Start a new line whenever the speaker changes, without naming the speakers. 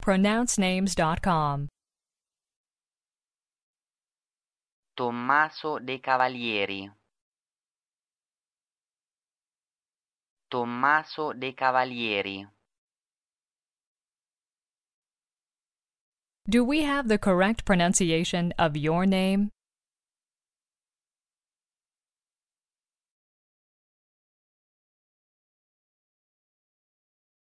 pronouncenames.com.
Tommaso De Cavalieri. Tommaso De Cavalieri.
Do we have the correct pronunciation of your name?